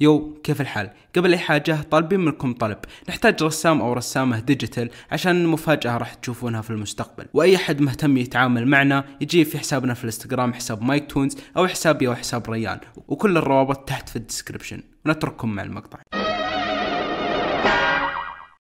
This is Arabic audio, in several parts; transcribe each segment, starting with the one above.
يو كيف الحال؟ قبل أي حاجة طالبين منكم طلب نحتاج رسام أو رسامة ديجيتال عشان مفاجأة راح تشوفونها في المستقبل وأي أحد مهتم يتعامل معنا يجي في حسابنا في الانستغرام حساب مايك تونز أو حسابي أو حساب ريان وكل الروابط تحت في الديسكربشن ونترككم مع المقطع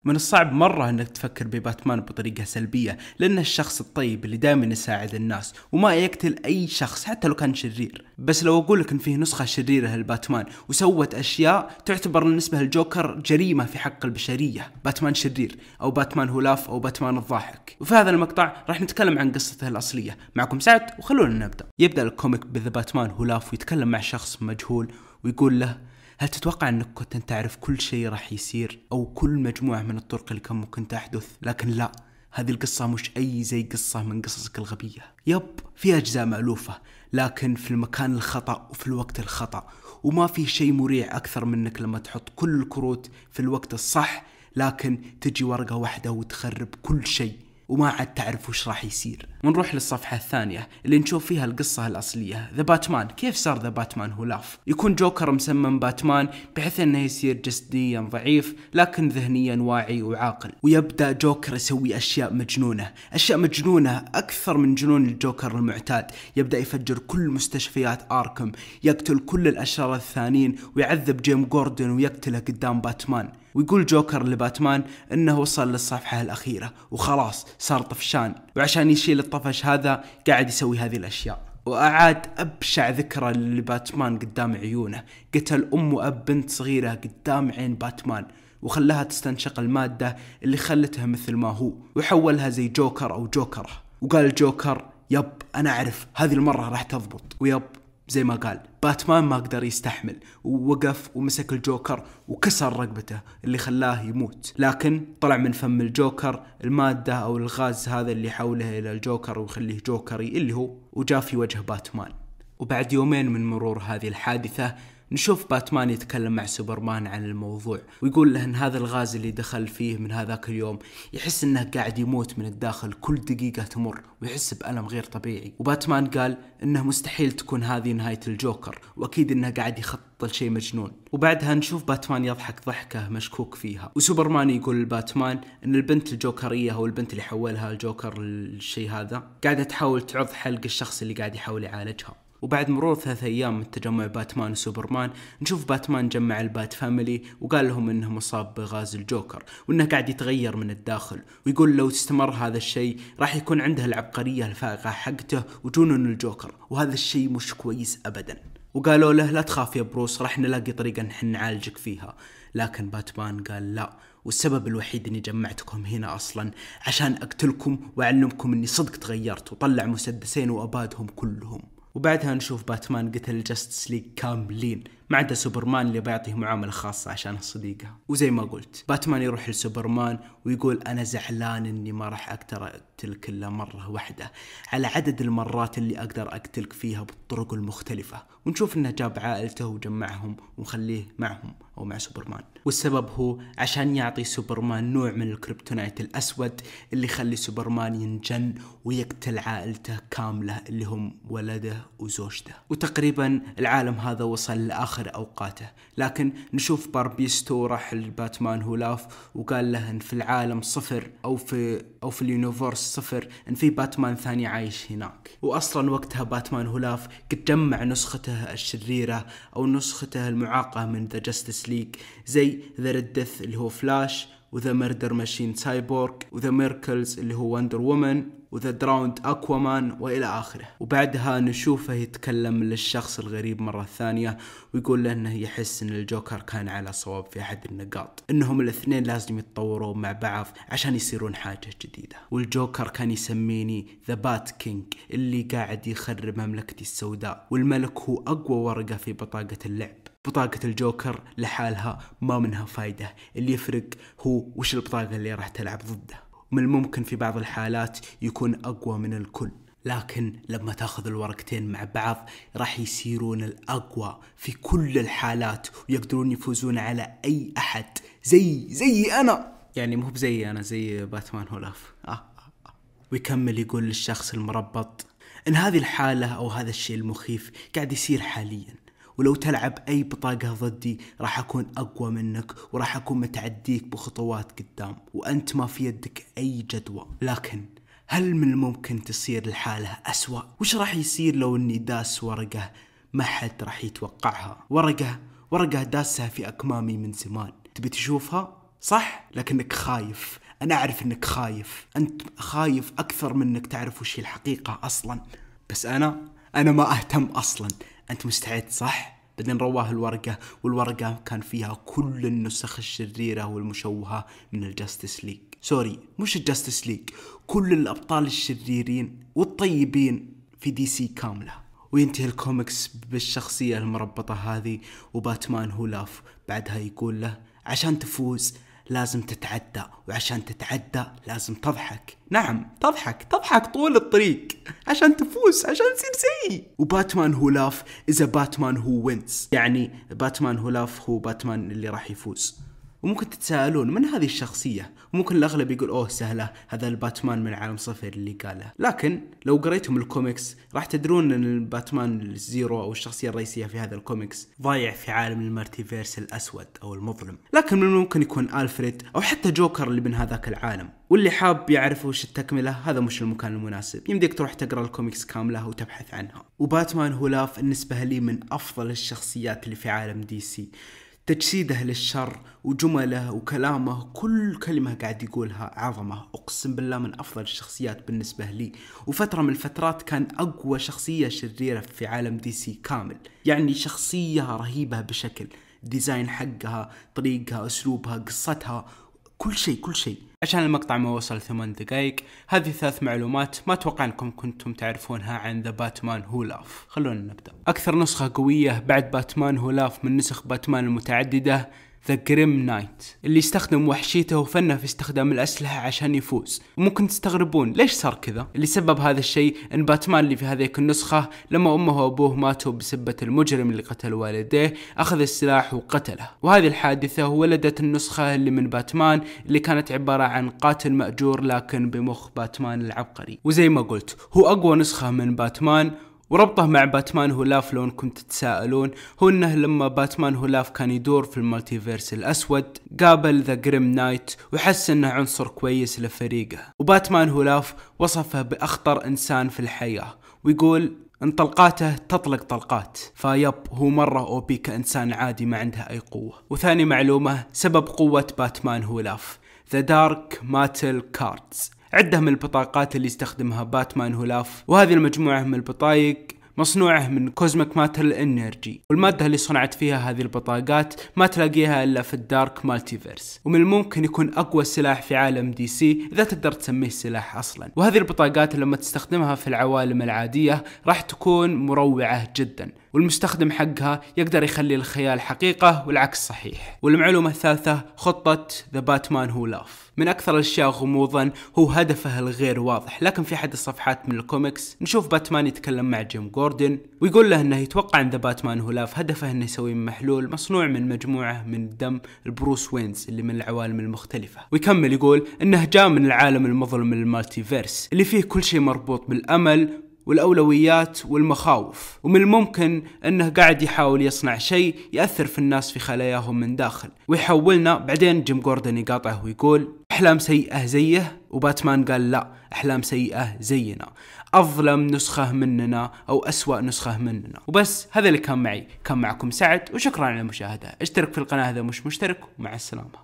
من الصعب مرة انك تفكر بباتمان بطريقة سلبية لانه الشخص الطيب اللي دائما يساعد الناس وما يقتل اي شخص حتى لو كان شرير بس لو اقول لك ان فيه نسخة شريرة لباتمان وسوت اشياء تعتبر بالنسبة للجوكر جريمة في حق البشرية باتمان شرير او باتمان هولاف او باتمان الضاحك وفي هذا المقطع راح نتكلم عن قصته الاصلية معكم سعد وخلونا نبدأ يبدأ الكوميك بذا باتمان هولاف ويتكلم مع شخص مجهول ويقول له هل تتوقع انك كنت تعرف كل شيء راح يصير او كل مجموعه من الطرق اللي كان ممكن تحدث لكن لا هذه القصة مش أي زي قصة من قصصك الغبية يب في أجزاء مألوفة لكن في المكان الخطأ وفي الوقت الخطأ وما في شيء مريع أكثر منك لما تحط كل الكروت في الوقت الصح لكن تجي ورقة واحدة وتخرب كل شيء وما عاد تعرف وش راح يصير ونروح للصفحة الثانية اللي نشوف فيها القصة الأصلية ذا باتمان كيف صار ذا باتمان هو لاف يكون جوكر مسمم باتمان بحيث أنه يصير جسديا ضعيف لكن ذهنيا واعي وعاقل ويبدأ جوكر يسوي أشياء مجنونة أشياء مجنونة أكثر من جنون الجوكر المعتاد يبدأ يفجر كل مستشفيات آركم يقتل كل الأشرار الثانيين ويعذب جيم جوردن ويقتله قدام باتمان ويقول جوكر لباتمان انه وصل للصفحة الاخيرة وخلاص صار طفشان وعشان يشيل الطفش هذا قاعد يسوي هذه الاشياء وأعاد أبشع ذكرى لباتمان قدام عيونه قتل أم وأب بنت صغيرة قدام عين باتمان وخلاها تستنشق المادة اللي خلته مثل ما هو وحولها زي جوكر أو جوكرة وقال جوكر يب أنا أعرف هذه المرة راح تضبط ويب زي ما قال باتمان ما قدر يستحمل ووقف ومسك الجوكر وكسر رقبته اللي خلاه يموت لكن طلع من فم الجوكر المادة أو الغاز هذا اللي حوله إلى الجوكر ويخليه جوكري اللي هو وجاء في وجه باتمان وبعد يومين من مرور هذه الحادثة نشوف باتمان يتكلم مع سوبرمان عن الموضوع ويقول له ان هذا الغاز اللي دخل فيه من هذاك اليوم يحس انه قاعد يموت من الداخل كل دقيقة تمر ويحس بألم غير طبيعي وباتمان قال انه مستحيل تكون هذه نهاية الجوكر واكيد انه قاعد يخطط لشيء مجنون وبعدها نشوف باتمان يضحك ضحكة مشكوك فيها وسوبرمان يقول لباتمان ان البنت الجوكرية او البنت اللي حولها الجوكر الشيء هذا قاعدة تحاول تعض حلق الشخص اللي قاعد يحاول يعالجها وبعد مرور ثلاثة أيام من تجمع باتمان وسوبرمان نشوف باتمان جمع البات فاميلي وقال لهم إنه مصاب بغاز الجوكر وإنه قاعد يتغير من الداخل ويقول لو استمر هذا الشيء راح يكون عنده العبقرية الفائقة حقته وجنون الجوكر وهذا الشيء مش كويس أبدا وقالوا له لا تخاف يا بروس راح نلاقي طريقة نحن نعالجك فيها لكن باتمان قال لا والسبب الوحيد اني جمعتكم هنا اصلا عشان اقتلكم واعلمكم اني صدق تغيرت وطلع مسدسين وابادهم كلهم وبعدها نشوف باتمان قتل جاستس ليج كاملين ما عدا سوبرمان اللي بيعطيه معاملة خاصة عشان صديقه وزي ما قلت باتمان يروح لسوبرمان ويقول أنا زعلان إني ما راح أقدر أقتلك إلا مرة واحدة على عدد المرات اللي أقدر أقتلك فيها بالطرق المختلفة ونشوف إنه جاب عائلته وجمعهم وخليه معهم أو مع سوبرمان والسبب هو عشان يعطي سوبرمان نوع من الكريبتونايت الأسود اللي يخلي سوبرمان ينجن ويقتل عائلته كاملة اللي هم ولده وزوجته وتقريبا العالم هذا وصل لآخر آخر أوقاته لكن نشوف باربيستو راح لباتمان هولاف وقال له إن في العالم صفر أو في أو في اليونيفورس صفر إن في باتمان ثاني عايش هناك وأصلا وقتها باتمان هولاف قد جمع نسخته الشريرة أو نسخته المعاقة من ذا جاستس ليج زي ذا ردث اللي هو فلاش وذا ميردر ماشين سايبورغ وذا ميركلز اللي هو وندر وومن وذا دراوند اكوامان والى اخره وبعدها نشوفه يتكلم للشخص الغريب مرة ثانية ويقول له انه يحس ان الجوكر كان على صواب في احد النقاط انهم الاثنين لازم يتطوروا مع بعض عشان يصيرون حاجة جديدة والجوكر كان يسميني ذا بات كينج اللي قاعد يخرب مملكتي السوداء والملك هو اقوى ورقة في بطاقة اللعب بطاقة الجوكر لحالها ما منها فايدة اللي يفرق هو وش البطاقة اللي راح تلعب ضده ومن الممكن في بعض الحالات يكون أقوى من الكل لكن لما تاخذ الورقتين مع بعض راح يصيرون الأقوى في كل الحالات ويقدرون يفوزون على أي أحد زي زي أنا يعني مو بزي أنا زي باتمان هولاف آه،, آه،, آه, ويكمل يقول للشخص المربط إن هذه الحالة أو هذا الشيء المخيف قاعد يصير حالياً ولو تلعب أي بطاقة ضدي راح أكون أقوى منك وراح أكون متعديك بخطوات قدام وأنت ما في يدك أي جدوى لكن هل من الممكن تصير الحالة أسوأ؟ وش راح يصير لو أني داس ورقة ما حد راح يتوقعها ورقة ورقة داسها في أكمامي من زمان تبي تشوفها؟ صح؟ لكنك خايف أنا أعرف أنك خايف أنت خايف أكثر منك تعرف وش الحقيقة أصلا بس أنا انا ما اهتم اصلا انت مستعد صح بعدين رواه الورقة والورقة كان فيها كل النسخ الشريرة والمشوهة من الجاستس ليج سوري مش الجاستس ليج كل الأبطال الشريرين والطيبين في دي سي كاملة وينتهي الكوميكس بالشخصية المربطة هذه وباتمان هو لاف بعدها يقول له عشان تفوز لازم تتعدى وعشان تتعدى لازم تضحك نعم تضحك تضحك طول الطريق عشان تفوز عشان تصير زي وباتمان هو لاف إذا باتمان هو وينز يعني باتمان هو لاف هو باتمان اللي راح يفوز وممكن تتساءلون من هذه الشخصية وممكن الأغلب يقول أوه سهلة هذا الباتمان من عالم صفر اللي قاله لكن لو قريتم الكوميكس راح تدرون أن الباتمان الزيرو أو الشخصية الرئيسية في هذا الكوميكس ضايع في عالم المارتيفيرس الأسود أو المظلم لكن من ممكن يكون ألفريد أو حتى جوكر اللي من هذاك العالم واللي حاب يعرف وش التكملة هذا مش المكان المناسب يمديك تروح تقرا الكوميكس كاملة وتبحث عنها وباتمان هو لاف بالنسبة لي من أفضل الشخصيات اللي في عالم دي سي تجسيده للشر وجمله وكلامه كل كلمة قاعد يقولها عظمة أقسم بالله من أفضل الشخصيات بالنسبة لي وفترة من الفترات كان أقوى شخصية شريرة في عالم دي سي كامل يعني شخصية رهيبة بشكل ديزاين حقها طريقها أسلوبها قصتها كل شيء كل شيء عشان المقطع ما وصل ثمان دقائق هذه ثلاث معلومات ما اتوقع انكم كنتم تعرفونها عن ذا باتمان هو لاف خلونا نبدا اكثر نسخه قويه بعد باتمان هو لاف من نسخ باتمان المتعدده ذا جريم نايت اللي يستخدم وحشيته وفنه في استخدام الأسلحة عشان يفوز وممكن تستغربون ليش صار كذا اللي سبب هذا الشيء ان باتمان اللي في هذيك النسخة لما أمه وأبوه ماتوا بسبة المجرم اللي قتل والديه أخذ السلاح وقتله وهذه الحادثة ولدت النسخة اللي من باتمان اللي كانت عبارة عن قاتل مأجور لكن بمخ باتمان العبقري وزي ما قلت هو أقوى نسخة من باتمان وربطه مع باتمان هولاف لو انكم تتساءلون هو انه لما باتمان هولاف كان يدور في المالتيفيرس الاسود قابل ذا جريم نايت وحس انه عنصر كويس لفريقه وباتمان هولاف وصفه باخطر انسان في الحياة ويقول انطلقاته تطلق طلقات فيب هو مرة اوبي كإنسان عادي ما عنده أي قوة وثاني معلومة سبب قوة باتمان هولاف ذا دارك ماتل كاردز عده من البطاقات اللي استخدمها باتمان هولاف وهذه المجموعه من البطايق مصنوعه من كوزميك ماتر انرجي والماده اللي صنعت فيها هذه البطاقات ما تلاقيها الا في الدارك مالتيفيرس ومن الممكن يكون اقوى سلاح في عالم دي سي اذا تقدر تسميه سلاح اصلا وهذه البطاقات لما تستخدمها في العوالم العاديه راح تكون مروعه جدا والمستخدم حقها يقدر يخلي الخيال حقيقة والعكس صحيح والمعلومة الثالثة خطة ذا باتمان هو لاف من أكثر الأشياء غموضا هو هدفه الغير واضح لكن في أحد الصفحات من الكوميكس نشوف باتمان يتكلم مع جيم جوردن ويقول له أنه يتوقع أن ذا باتمان هو لاف هدفه أنه يسوي محلول مصنوع من مجموعة من دم البروس وينز اللي من العوالم المختلفة ويكمل يقول أنه جاء من العالم المظلم المالتيفيرس اللي فيه كل شيء مربوط بالأمل والأولويات والمخاوف ومن الممكن أنه قاعد يحاول يصنع شيء يأثر في الناس في خلاياهم من داخل ويحولنا بعدين جيم جوردن يقاطعه ويقول أحلام سيئة زيه وباتمان قال لا أحلام سيئة زينا أظلم نسخة مننا أو أسوأ نسخة مننا وبس هذا اللي كان معي كان معكم سعد وشكرا على المشاهدة اشترك في القناة إذا مش مشترك ومع السلامة